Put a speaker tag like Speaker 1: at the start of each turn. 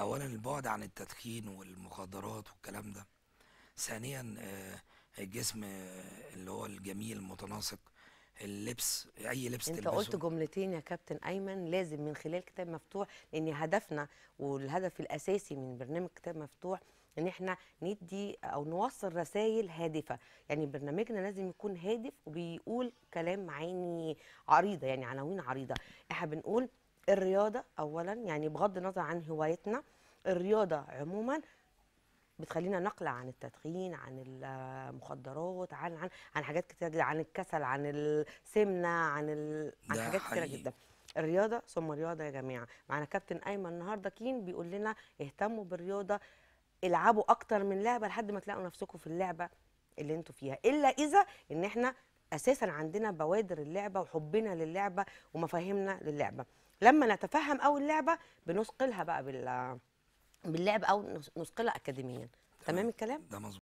Speaker 1: اولا البعد عن التدخين والمخدرات والكلام ده ثانيا آه، الجسم آه، اللي هو الجميل المتناسق اللبس اي لبس انت تلبسه. قلت
Speaker 2: جملتين يا كابتن ايمن لازم من خلال كتاب مفتوح لان هدفنا والهدف الاساسي من برنامج كتاب مفتوح ان احنا ندي او نوصل رسائل هادفه يعني برنامجنا لازم يكون هادف وبيقول كلام معاني عريضه يعني عناوين عريضه احنا بنقول الرياضه اولا يعني بغض النظر عن هوايتنا الرياضه عموما بتخلينا نقلع عن التدخين عن المخدرات عن عن عن حاجات كتير جدا عن الكسل عن السمنه عن ال... عن حاجات كتير جدا الرياضه ثم رياضه يا جماعه معنا كابتن ايمن النهارده كين بيقول لنا اهتموا بالرياضه العبوا اكتر من لعبه لحد ما تلاقوا نفسكم في اللعبه اللي انتوا فيها الا اذا ان احنا اساسا عندنا بوادر اللعبه وحبنا للعبه ومفاهيمنا للعبه لما نتفهم اول لعبه بنثقلها بقى بال باللعب او نثقلها اكاديميا تمام الكلام ده مظبوط